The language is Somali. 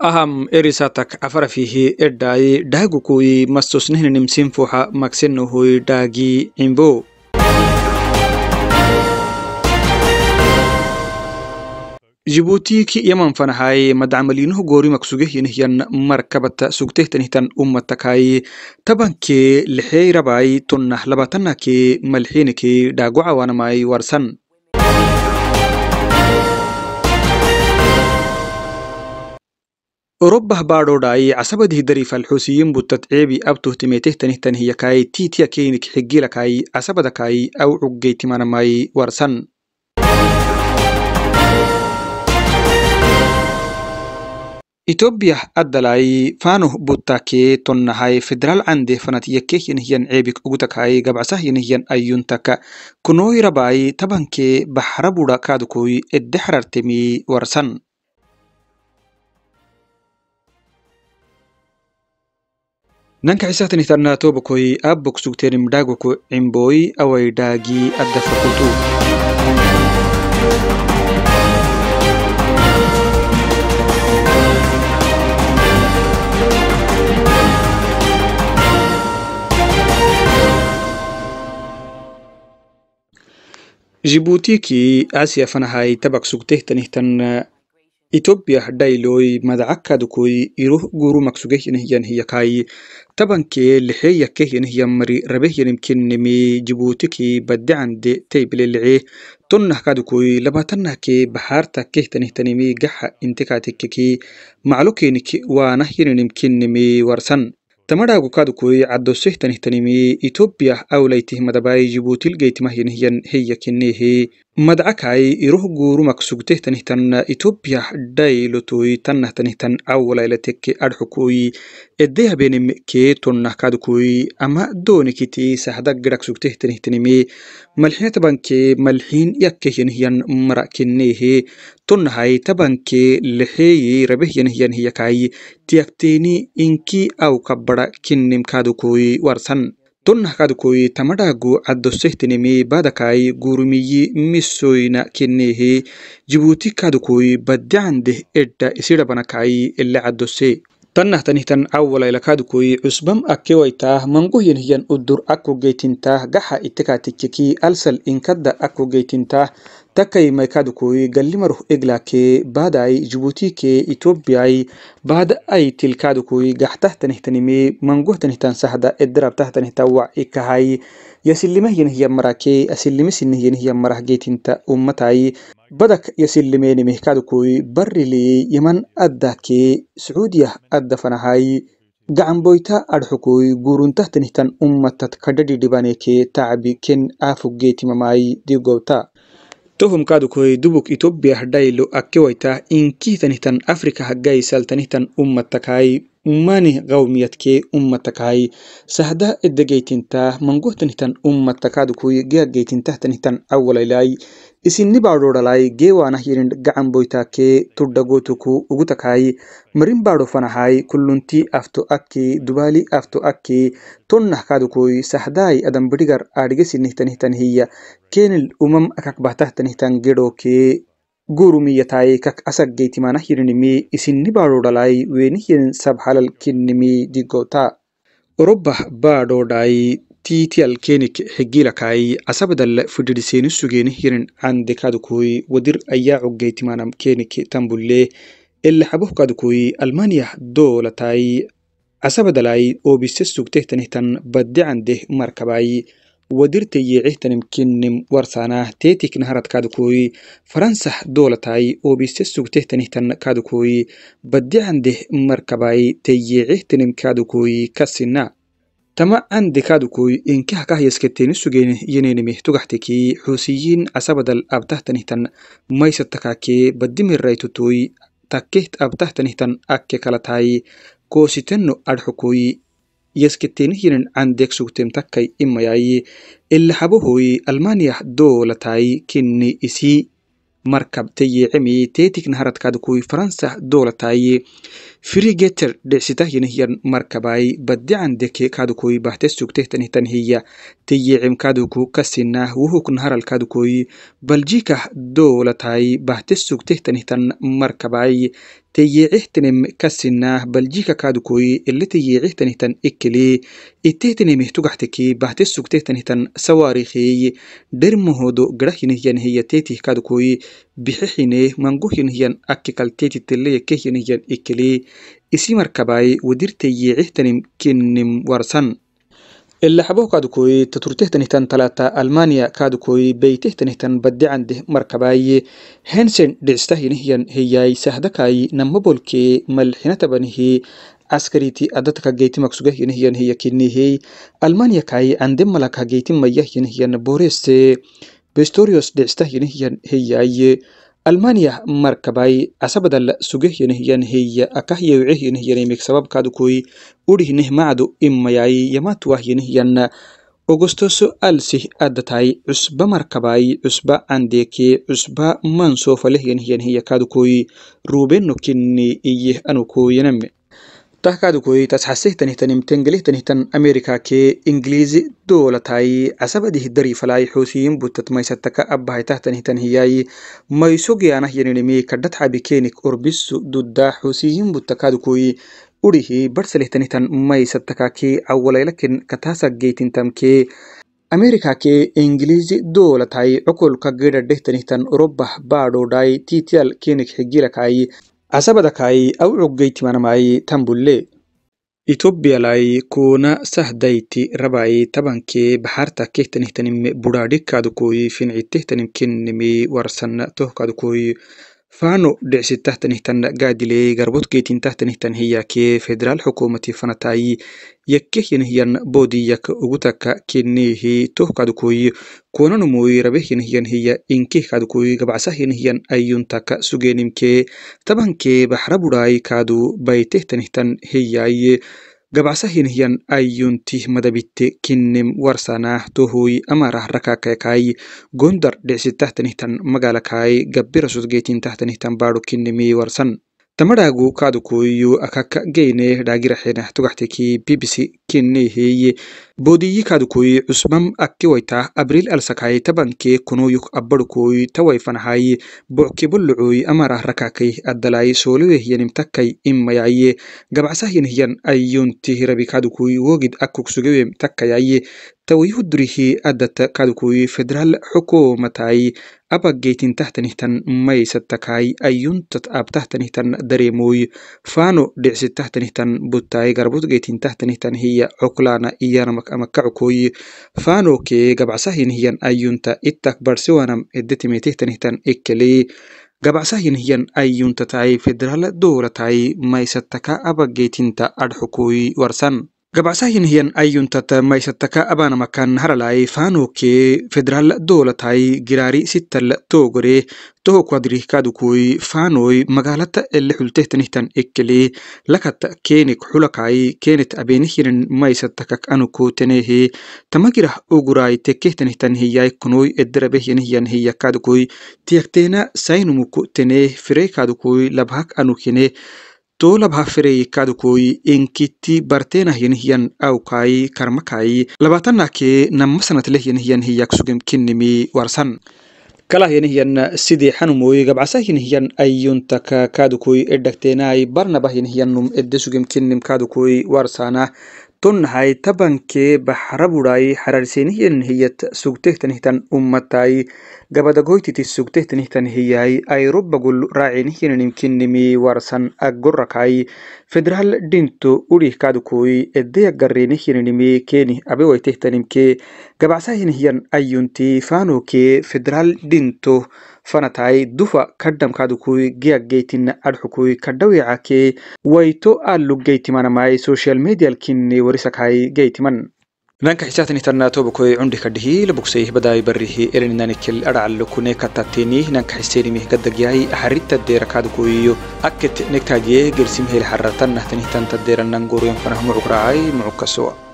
aham erisatak afarafihi edhai dhagukui mastusnihnim sinfuxa maksenohui dhagi imbo jibuutiki yaman fanahay madacmalinoh goori maksugehyanihyan markabata sugtehtanihtan ummatakai tabanke lixeirabai tonnah labatanake malxinike dhagocawanamai warsan أوروبا باردوداي عصبة هدري فالحوسيين بوتتعيبي أبتو تميته تنه تنهي كاي تي تيا كينك حقي لكاي عصبة كاي أو عقجي تمانا ماي ورسن إثيوبيا أدلاي فانه بوتاكي تنهاي فدرال عنده فنات يكيه ينهيان عيبك أغتكاي قبعسه ينهيان أيونتك كنوي رباي تبانكي بحربودا كادكوي الدحرر تمي ورسن nanka cisahtan itarnaato bakoi abbok sugtenim dhaagoko cimbooyi awai dhaagii addafakutu جيبوتيكي آسيا فنهاي تبك سوكته تنهتن Itoophiyaa dhayloy madacakadukoy iro guru maqsugehyanahyan hiyakay tabanke lexeeyakehyanahyan mari rabehyanimkinnimi jibuutiki baddicande taybilelece tonnahkadukoy labatanahke bahaarta kehtanihtanimi gaxa intekaatikkiki maclokeeniki waanahyaninimkinnimi warsan tamadhagukadukoy caddosehtanihtanimi itoophiya awlaytih madabay jibuutilgeytimahyanihyan heyakinehe madacakay iroh gurumak sugtehtanihtan itoopiyah dhailotoy tanahtanihtan awalailateke adxukoy edehabenem kee tonnahkadkoy ama doonekiti sahda garak sugtehtanihtanime malxine tabankee malxiin yakkehyanihyan mara kenneehe tonnahay tabankee lexeeye rabehyanihyanihyakay tiyakteeni inki awka bara kinnemkaadukoy warsan tonnakad koi tamadago caddosehteneme badakai gurumiyi misoyna kennehe jibuuti kadukoi baddecandeh edda isidhabanakai ele caddose tannahtanitan awalailakadukoi cusbam akkewaitah mangohyanhyan udur akkogeytintah gaxa itekatikkeki alsal inkadda akkogeytintah takay maykaadukoy gallimar eglaakee baadaay jubuutikee itoobiyay baad ay tilkaadukoy gaxtahtanihtanime mangohtanihtansaxda eddarabtahtanihta waci kahay yasilimahyanihyamarake asilimesinihyanihyamarah geetinta ummatay badak yasillimeenimehkaadukoy barrile yaman addakee sacuudiyah addafanahay gacanboyta adxukoy guuruntahtanihtan ummatad kadhadhidhibanekee tacbi ken aafogeetimamay digobta tohumkadukoy dubuk itoophiya hadhaylo akkewayta inkiitanihtan afrika haggay saltanihtan ummattakay umani qawmiyadkee ummattakay sahda edegeytinta mangohtanihtan ummattakaadukoy geaggeytintahtanihtan awalaylaay isinnibaadho dhalay geewaana hirin gacan boytaakee tudha gootuku ugu takay marin baadho fanahay kulunti afto akki dubaali afto akki tonnah kaadukoy sahdaay adambirigar aadhigesinehtanihtanihiya kenil umam akak bahtahtanihtang gedhokee gurumiyatai kak asaggeitimaana hirinimi isinnibaadho dhalay weenihirin sabhalal kinnimi digota orobbah baadhodhay tii hegilakai xigiilakay asabadal fidhidhiseenu sugeen hirin candekaadukoy wadir ayaacu geytimanam keenik tambulle elaxabohkaadukoy almaniyah doolatay asabadalay oobise sugtehtanihtan baddecandeh markabay wadirte yeecehtanim kinnim warsaanah teetik naharadkaadukoy faransah doolatay oobise sugtehtanihtan kaadukoy baddecandeh markabay te yeecehtanim kaadukoy kasina Tama'an dekadukui inkih kahyaskettenisugene yenenimi tugaxteki xusiyin asabadal abtahtanihtan maisatakake badimiraitutui takkeht abtahtanihtan akke kalatai koositenno adxukui yasketenihinen andek sugtem takkai imayai elahabohui almaniyah dolatai kinni isi markab teyeecemi teetik naharadkadukui faransah dolatai firigeeter dhicsita yinihyan markabai baddican deke kaadukoi bahtesugtehtanihtan hiya tiyeecim kaaduku kasinah wuhukn haralkaadukoi baljikah dowlatai bahtesugtehtanihtan markabai tiyeecihtanim kasinah baljika kaadukoi ile tiyeecihtanihtan ikili itehtanimih tugaxteki bahtesugtehtanihtan sawaarikhiy dermohodo garah yinihyan hiya teetih kaadukoi bixixine manguhinhiyan akikalkeetiteleya kehyanihyan ikele isimarkabai wadirteye cihtanim kinnim warsan اللحبوه كادكوي تترتهتنهتن تلاتة ألمانيا كادكوي بيتهتنهتن بدي عنده مركباي هنسن دعستهين هي هياي سهدكاي نمبولكي ملحنة بنهي عسكريتي أدتك جيتي مكسوجة هي هي كني هي ألمانيا كاي عندما لك جيتي ميه هي بوريستي bestorius dhicistahyanehyan heyaye almaniyah markabai asabadal sugehyanehyan heya akahyawicehyanehyanimik sababkadukoi udhihneh macdu imayai yamatuwahyanehyan ogostoso alsih adatai cusba markabai cusba andeke cusba mansofalehyanehyan heya kadukoi rubeno kinni iyeh anukoyaname dhahkaadu kuhaytasxasih tanihtanimtengelih tanihtan amerikakee ingilizi doolatay asabadih dari falay xoosiyin butat maysataka abahaitah tanihtan hiyay maysogiyaanah yaninimi kadhatxabikenik orbisu duda xoosiyin butakaadu kuyi urihi barsalih tanihtan maysatakakee awalaylaken kataasa geytintamkee amerikakee ingilizi doolatay cokolka gedhadheh tanihtan orobah baadhodhay titial kenik xigilakay Asabadakay awcogeytimanmay tambule itoobiyalay kuna sahdayti rabay tabanke baxarta kehtanihtanim buradhikadukoy fincitehtanim kennimi warsana tohkadukoy faano dhicitahtanihtan gaadiley garbodkeetin tahtanihtan hiyakee federaal xukumati fanatayi yakkehyanhyan bodiyak ugutaka keneehi tohkadukoy kuananomoy rabehyanhyan hiya inkehkadukoy gabacsahnihyan ayuntaka sugenimkee tabankee baxraburai kaadu baytehtanihtan hiyaye gabaasa hin hiyan ayyunti madabitte kinnem warsanah tohoy amarah rakakakaay gondar dhicitahtanihtan magaalakaay gabirasudgeetintahtanihttan baaro kinnemi warsan tamaragu kaadukuyu akakageyne dhaagiraxena tugaxtekii bbc kineheye boodiyi kaadukuyi cusmam akkiwayta abril alsakay tabanke kunuyuk abbarukuy tawayfanahay bockibulucuy amarah rakakay addalay soolowehyanimtakay imayaye gabacsahinihyan ayuntihirabi kaadukuy wogid akugsugewem takkayaye tawayuhdurihi addata kaadukuy federal xukumatay abageytin tahtnihtan maysatakai ayuntat abtahtanihtan daremoy fano dhicsi tahtanihtan butai garbudgeytin tahtanihtan hiya coklana iyanamak amakacokoy fano kee gabacsahin hiyan ayunta ittak barsewanam edetimetehtanihtan ekkele gabacsahin hiyan ayuntatai federal dowlatai maysataka abageytinta adxukoy warsan gabacsaa hin hiyan ayyuntata maysataka abaanamakan haralay faanokee federal doolatay giraari sittal toogore toho kwadrih kadukoy faanoy magaalata ele xultehtanihtan ekkele lakata keenek xulakay keenet abeenihinen maysatakak anukotenehe tamagirah oguraay tekkehtanihtan hiyay konoy edderabehyanihyan hiya kadukoy tiyakteena saynumuko teneh firey kadukoy labhak anukene tola bahafereyikkadukoi inkitti barteenah yenihyan awkai karmakai labatanakee nama sanatleh yenihyan hiyak sugem kinnimi warsan kalah yenihyan sidii xanumoi gabcasah yenihyan ayyuntaka kaadukoi edhakteenai barnabah yenihyanum edde sugem kinnim kaadukoi warsana tonnahay tabankee bahraburai hararsenihyanhiyat sugtehtanihtan ummatai gabadagoytiti sugtehtanihtanhiyai ayrobagul raacinihyanimkinimi warsan aggorakai federal dinto urihkadukoi edeyagarenihyaninimi kenih abewaitehtanimkee gabacsahinihyan ayunti fanokee federal dinto fana dufa kadhamkaadukui giyageytina adxukui kadhawicake wayto aalu geytimanamai social medialkine warisakhay geytiman dhanka xisaabtan internaatobakoy cundi kadhihi labogsay badai barihi elininanikil adhacalukune katateni nanka xisenimih gadagyai harita deerakaadkoyiyo akket nektagiye gelsimhel haratan nahtanihtantadeeranan goruyan fanah mucukasoa